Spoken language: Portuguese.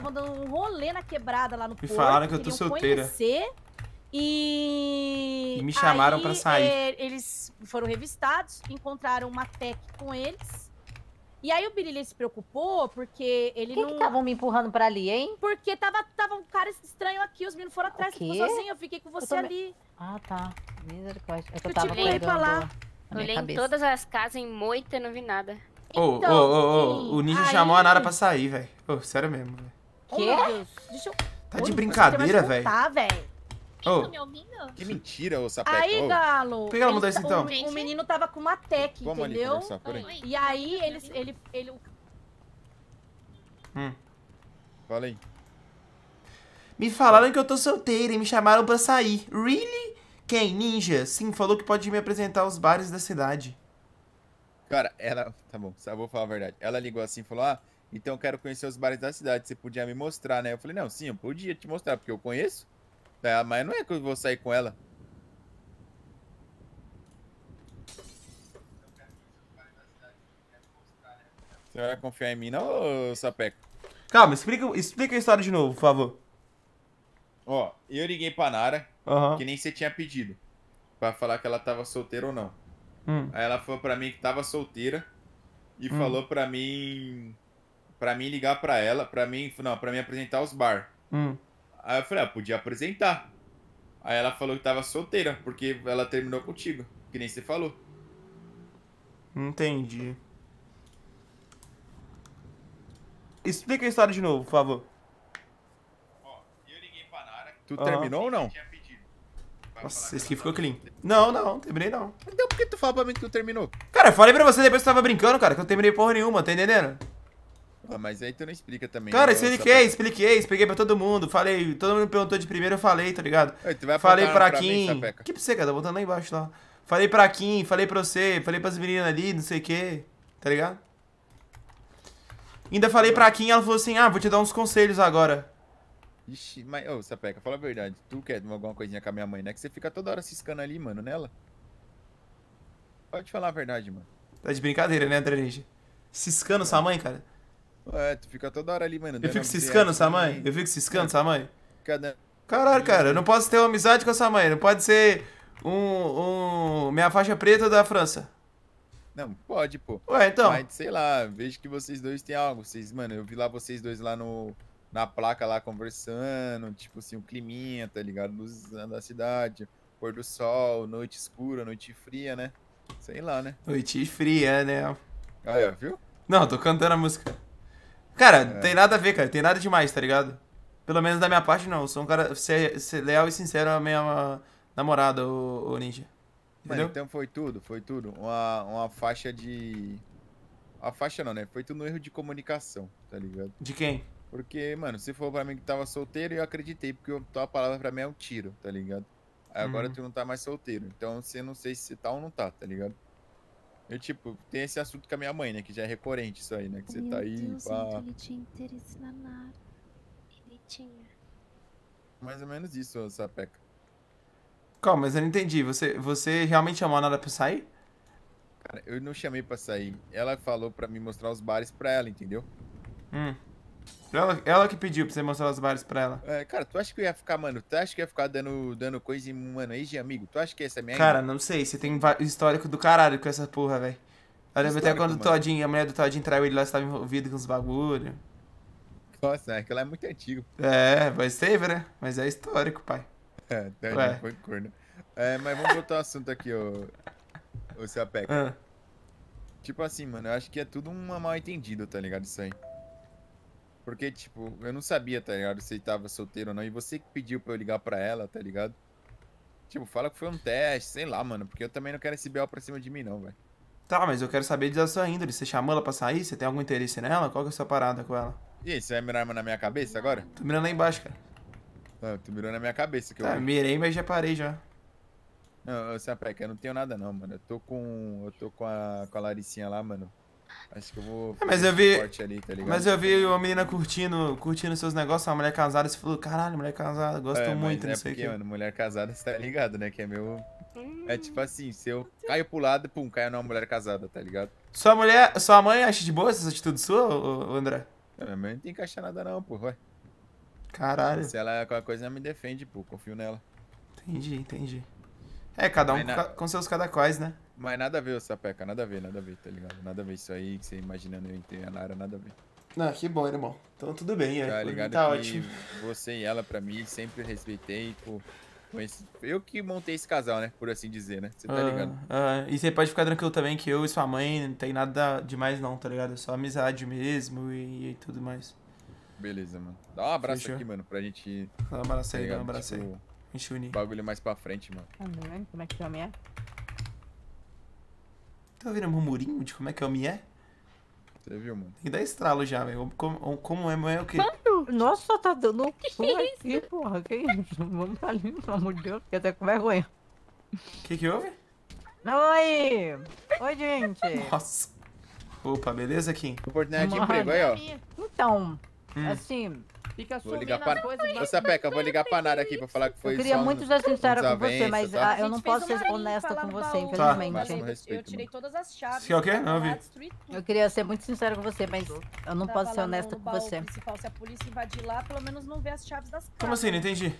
estavam dando um rolê na quebrada lá no Me porto. Me falaram que eu tô solteira. Conhecer, e... e me chamaram aí, pra sair. É, eles foram revistados, encontraram uma tech com eles. E aí o Birilha se preocupou porque ele Quem não. Por que estavam me empurrando pra ali, hein? Porque tava, tava um cara estranho aqui, os meninos foram atrás, ficou tipo, sozinho, eu fiquei com você ali. Ah, tá. Misericórdia. É que eu, eu tava te vi Olhei cabeça. em todas as casas, em moita, não vi nada. Ô, ô, então, ô, o Ninja aí... chamou a Nara pra sair, velho. Oh, sério mesmo, velho. Oh, Deixa eu... Tá de brincadeira, velho. Tá, velho. Oh. Que mentira, ô sapete. Aí, Galo. Por que ela mudou isso tá- então? O, o, menino tava com uma tech, Vamos entendeu? Aí. E aí, ele, ele, ele... Hum. Fala aí. Me falaram que eu tô solteira e me chamaram pra sair. Really? Quem? Ninja? Sim, falou que pode me apresentar aos bares da cidade. Cara, ela... Tá bom, só vou falar a verdade. Ela ligou assim e falou, ah, então eu quero conhecer os bares da cidade. Você podia me mostrar, né? Eu falei, não, sim, eu podia te mostrar, porque eu conheço. Mas não é que eu vou sair com ela. Você vai confiar em mim, não, Sapeco? Calma, explica, explica a história de novo, por favor. Ó, eu liguei pra Nara, uhum. que nem você tinha pedido, pra falar que ela tava solteira ou não. Hum. Aí ela falou pra mim que tava solteira e hum. falou pra mim pra mim ligar pra ela, pra mim, não, pra mim apresentar os bar. Hum. Aí eu falei, ah, podia apresentar. Aí ela falou que tava solteira, porque ela terminou contigo, que nem você falou. Entendi. Explica a história de novo, por favor. Ó, eu liguei pra Nara. Tu ah. terminou ou não? Nossa, esse aqui ficou clean. Não, não, não terminei não. Então por que tu fala pra mim que tu terminou? Cara, eu falei pra você depois que tu tava brincando, cara, que eu terminei porra nenhuma, tá entendendo? mas aí tu não explica também. Cara, né? expliquei, expliquei, expliquei pra todo mundo. Falei, todo mundo me perguntou de primeiro, eu falei, tá ligado? vai falei pra, pra Kim. Mim, que pra você, cara? Tá botando lá embaixo lá. Falei pra Kim, falei pra você, falei pras meninas ali, não sei o quê. Tá ligado? Ainda falei pra Kim, ela falou assim: ah, vou te dar uns conselhos agora. Ixi, mas, ô, Sapeca, fala a verdade. Tu quer alguma coisinha com a minha mãe, né? Que você fica toda hora ciscando ali, mano, nela. Pode falar a verdade, mano. Tá de brincadeira, né, André Ciscando sua é. mãe, cara? É, tu fica toda hora ali, mano. Eu fico ciscando essa mãe. Né? Eu fico ciscando essa mãe. Caralho, cara, eu não posso ter uma amizade com essa mãe. Não pode ser um, um. Minha faixa preta da França. Não, pode, pô. Ué, então. Mas, sei lá, vejo que vocês dois têm algo. Vocês, mano, eu vi lá vocês dois lá no. Na placa lá conversando, tipo assim, o clima climinha, tá ligado? Luz da cidade, pôr do sol, noite escura, noite fria, né? Sei lá, né? Noite fria, né? Aí, ó, viu? Não, tô cantando a música. Cara, é. tem nada a ver, cara. Tem nada demais, tá ligado? Pelo menos da minha parte, não. Eu sou um cara ser, ser leal e sincero à minha namorada, o, o Ninja. Entendeu? Mano, então foi tudo, foi tudo. Uma, uma faixa de. A faixa não, né? Foi tudo um erro de comunicação, tá ligado? De quem? Porque, mano, se for pra mim que tava solteiro, eu acreditei, porque tua palavra pra mim é um tiro, tá ligado? Aí agora uhum. tu não tá mais solteiro. Então você não sei se tá ou não tá, tá ligado? Eu, tipo, tem esse assunto com a minha mãe, né? Que já é recorrente isso aí, né? Que você tá Meu tá aí. Deus, pá... Ele tinha interesse na Nara. Ele tinha. Mais ou menos isso, Sapeca. Calma, mas eu não entendi. Você, você realmente chamou a Nara pra sair? Cara, eu não chamei pra sair. Ela falou pra me mostrar os bares pra ela, entendeu? Hum. Ela, ela que pediu pra você mostrar os bares pra ela. É, cara, tu acha que eu ia ficar, mano? Tu acha que eu ia ficar dando, dando coisa e, mano, aí de amigo? Tu acha que essa é minha? Cara, não sei. Você tem histórico do caralho com essa porra, velho. Eu lembro até quando o Todinho, a mulher do Todinho traiu ele lá, estava envolvido com os bagulho. Nossa, aquilo é muito antigo. É, vai ser, né? Mas é histórico, pai. É, Todinho foi corno. É, mas vamos botar o assunto aqui, ô. Ô, seu Apeca. Ah. Tipo assim, mano, eu acho que é tudo uma mal entendida, tá ligado? Isso aí. Porque, tipo, eu não sabia, tá ligado? Se ele tava solteiro ou não. E você que pediu pra eu ligar pra ela, tá ligado? Tipo, fala que foi um teste, sei lá, mano. Porque eu também não quero esse B.O. pra cima de mim, não, velho. Tá, mas eu quero saber disso sua índole. Você chamou ela pra sair? Você tem algum interesse nela? Qual que é a sua parada com ela? E aí, você vai mirar na minha cabeça agora? Tô mirando lá embaixo, cara. Não, tu mirou na minha cabeça que tá, eu. Tá, mirei, mas já parei já. Não, eu, que eu não tenho nada não, mano. Eu tô com. Eu tô com a, com a Laricinha lá, mano. Acho que eu vou. É, mas eu vi. Ali, tá mas eu vi uma menina curtindo, curtindo seus negócios, uma mulher casada, você falou, caralho, mulher casada, gosto é, muito, não é sei o Mano, mulher casada, você tá ligado, né? Que é meu. É hum. tipo assim, se eu caio pro lado, pum, caio numa mulher casada, tá ligado? Sua mulher, sua mãe é acha de boa essa atitude sua, André? Minha mãe não tem que achar nada não, pô, ué. Caralho. Se ela é qualquer coisa, ela me defende, pô, confio nela. Entendi, entendi. É, cada um na... com seus cada quais, né? Mas nada a ver o Sapeca, nada a ver, nada a ver, tá ligado? Nada a ver isso aí que você imaginando eu entrei na área, nada a ver. não que bom, irmão. Então tudo bem, é. Tá ligado tá ótimo. Você e ela, pra mim, sempre respeitei, pô. Eu que montei esse casal, né? Por assim dizer, né? Você tá ah, ligado? Ah, e você pode ficar tranquilo também que eu e sua mãe não tem nada demais, não, tá ligado? É só amizade mesmo e, e tudo mais. Beleza, mano. Dá um abraço Fechou. aqui, mano, pra gente. Dá um abraço aí, tá dá um abraço tipo, aí. A gente Bagulho mais pra frente, mano. Tá né? como é que chama Tá ouvindo murmurinho de como é que eu me é? Você viu, mano? Tem que dar estralo já, velho. Como, como é, mãe, é o quê? Mano, nossa, tá dando um pulo é aqui, porra. Que isso? Vamos pra ali, pelo amor de Deus. Fiquei até com vergonha. O que que houve? Oi! Oi, gente! Nossa! Opa, beleza, Kim? Oportunidade de emprego aí, ó. Então, hum. assim, Fica vou ligar para você Ô, eu vou ligar pra Nara aqui pra falar que foi Eu queria só muito ser sincero com você, mas tá? Ah, eu não posso ser honesta com você, infelizmente. Tá, respeito, eu tirei todas as chaves. Você é o quê? Não, vi. Eu queria ser muito sincera com você, mas eu não posso ser honesta com você. Se a polícia invadir lá, pelo menos não vê as chaves das casas. Como assim? Não entendi.